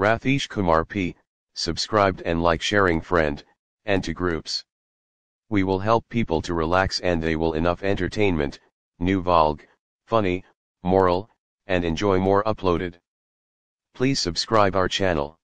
Rathish Kumar P. Subscribed and like sharing friend, and to groups. We will help people to relax and they will enough entertainment, new vlog, funny, moral, and enjoy more uploaded. Please subscribe our channel.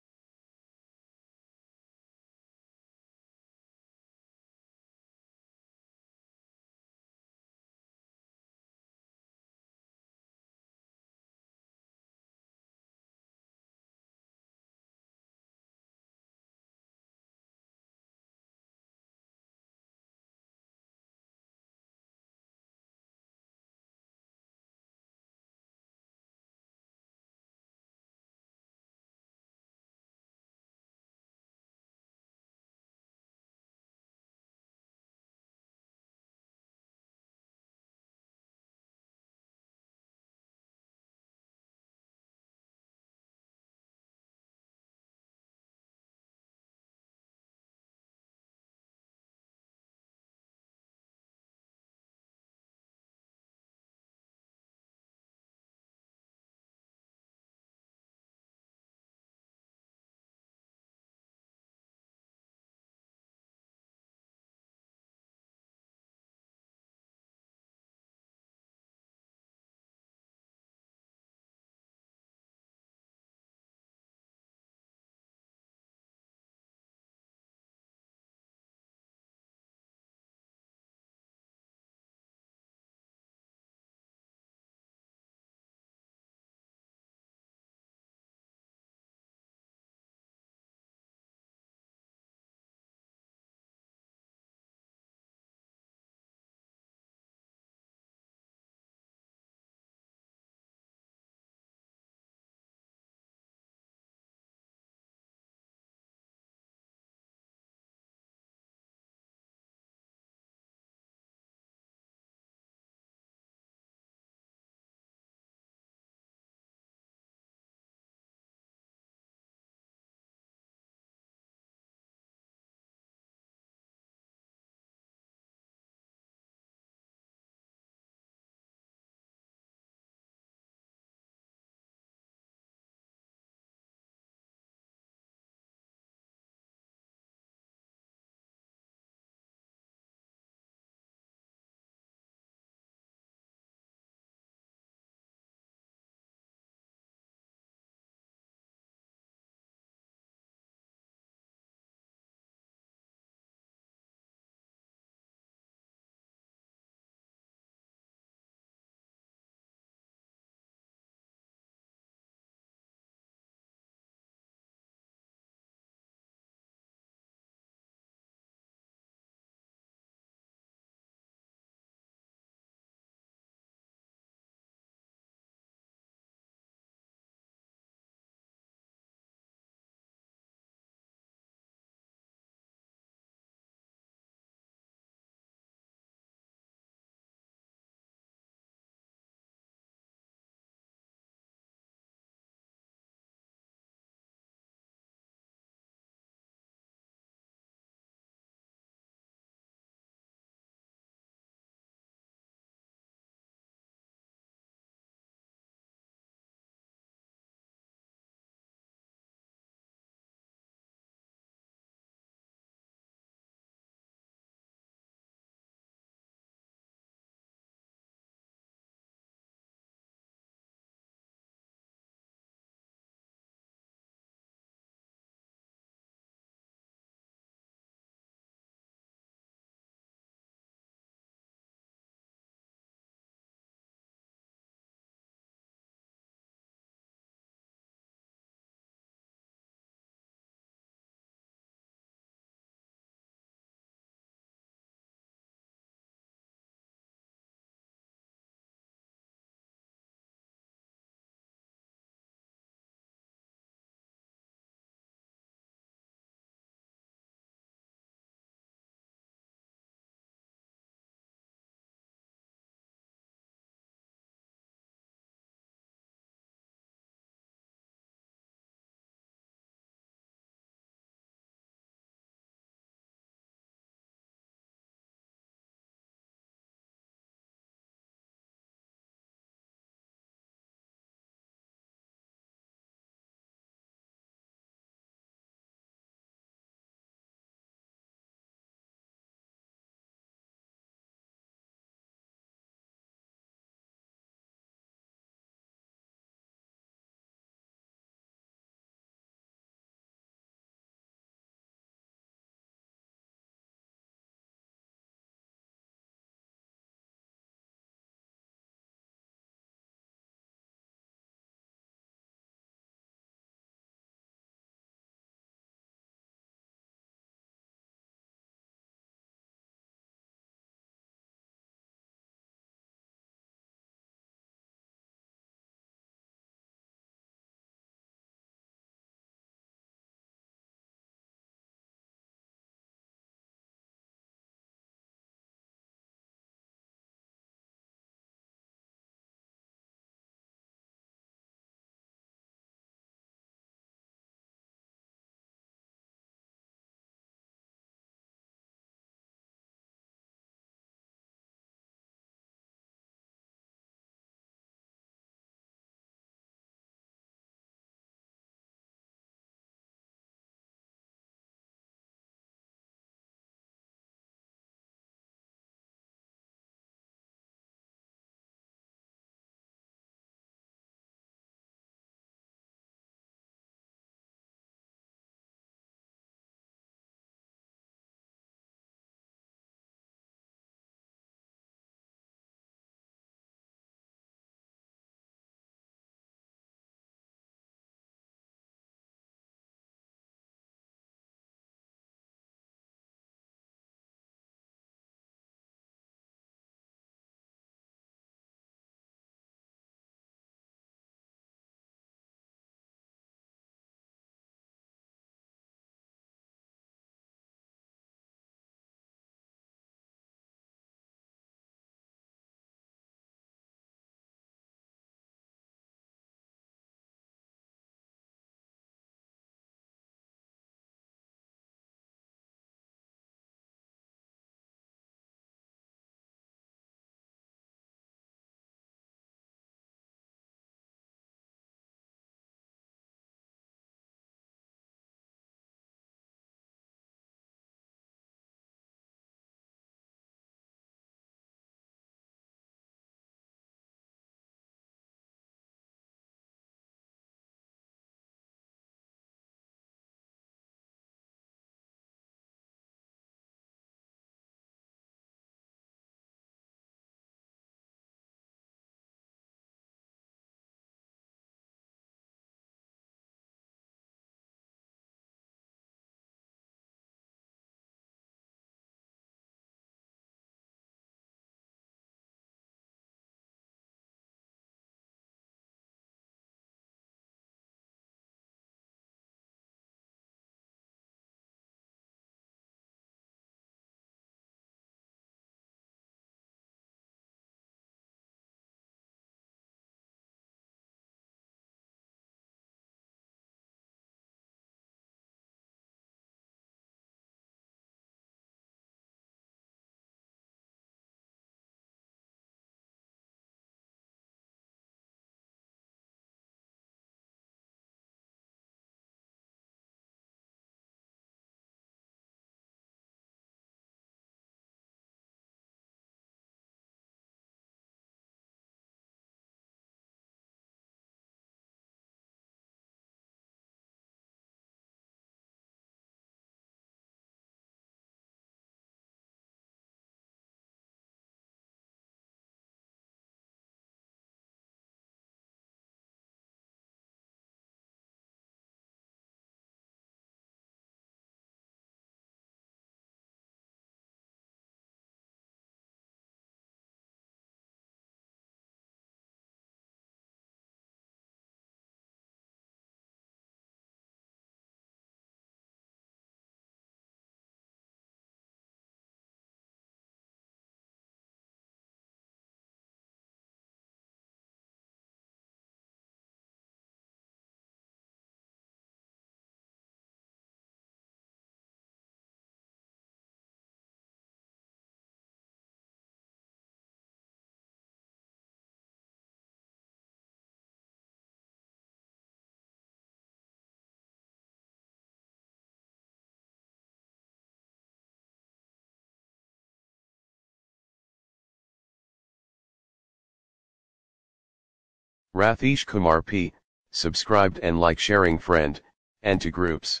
Rathish Kumar P. Subscribed and like sharing friend, and to groups.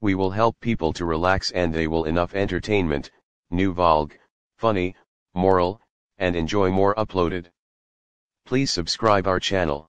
We will help people to relax and they will enough entertainment, new vlog, funny, moral, and enjoy more uploaded. Please subscribe our channel.